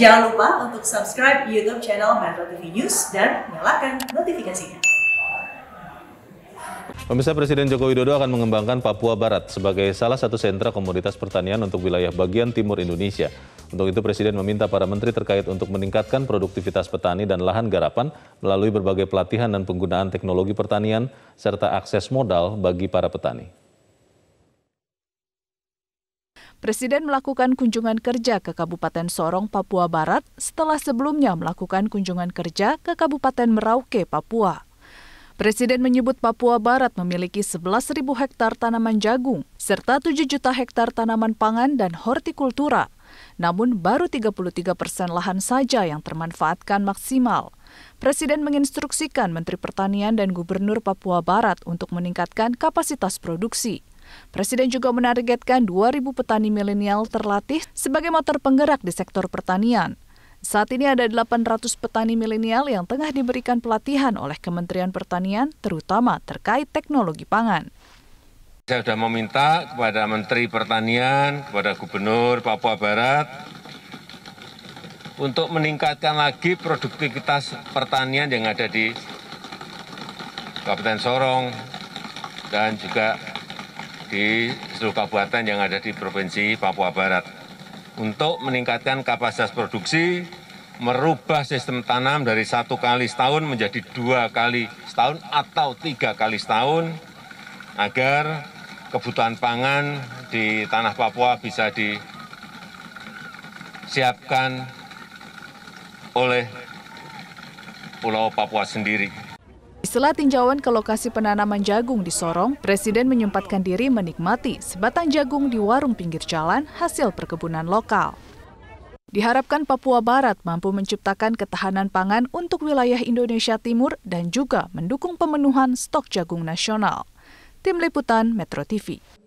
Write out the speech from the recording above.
Jangan lupa untuk subscribe YouTube channel Metro TV News dan nyalakan notifikasinya. Pemirsa Presiden Joko Widodo akan mengembangkan Papua Barat sebagai salah satu sentra komoditas pertanian untuk wilayah bagian timur Indonesia. Untuk itu Presiden meminta para menteri terkait untuk meningkatkan produktivitas petani dan lahan garapan melalui berbagai pelatihan dan penggunaan teknologi pertanian serta akses modal bagi para petani. Presiden melakukan kunjungan kerja ke Kabupaten Sorong, Papua Barat setelah sebelumnya melakukan kunjungan kerja ke Kabupaten Merauke, Papua. Presiden menyebut Papua Barat memiliki 11.000 hektar tanaman jagung serta 7 juta hektar tanaman pangan dan hortikultura. Namun baru 33 persen lahan saja yang termanfaatkan maksimal. Presiden menginstruksikan Menteri Pertanian dan Gubernur Papua Barat untuk meningkatkan kapasitas produksi. Presiden juga menargetkan 2.000 petani milenial terlatih sebagai motor penggerak di sektor pertanian. Saat ini ada 800 petani milenial yang tengah diberikan pelatihan oleh Kementerian Pertanian, terutama terkait teknologi pangan. Saya sudah meminta kepada Menteri Pertanian, kepada Gubernur Papua Barat, untuk meningkatkan lagi produktivitas pertanian yang ada di Kabupaten Sorong dan juga di seluruh kabupaten yang ada di Provinsi Papua Barat untuk meningkatkan kapasitas produksi, merubah sistem tanam dari satu kali setahun menjadi dua kali setahun atau tiga kali setahun agar kebutuhan pangan di tanah Papua bisa disiapkan oleh Pulau Papua sendiri. Setelah tinjauan ke lokasi penanaman jagung di Sorong, Presiden menyempatkan diri menikmati sebatang jagung di warung pinggir jalan hasil perkebunan lokal. Diharapkan Papua Barat mampu menciptakan ketahanan pangan untuk wilayah Indonesia Timur dan juga mendukung pemenuhan stok jagung nasional. Tim Liputan Metro TV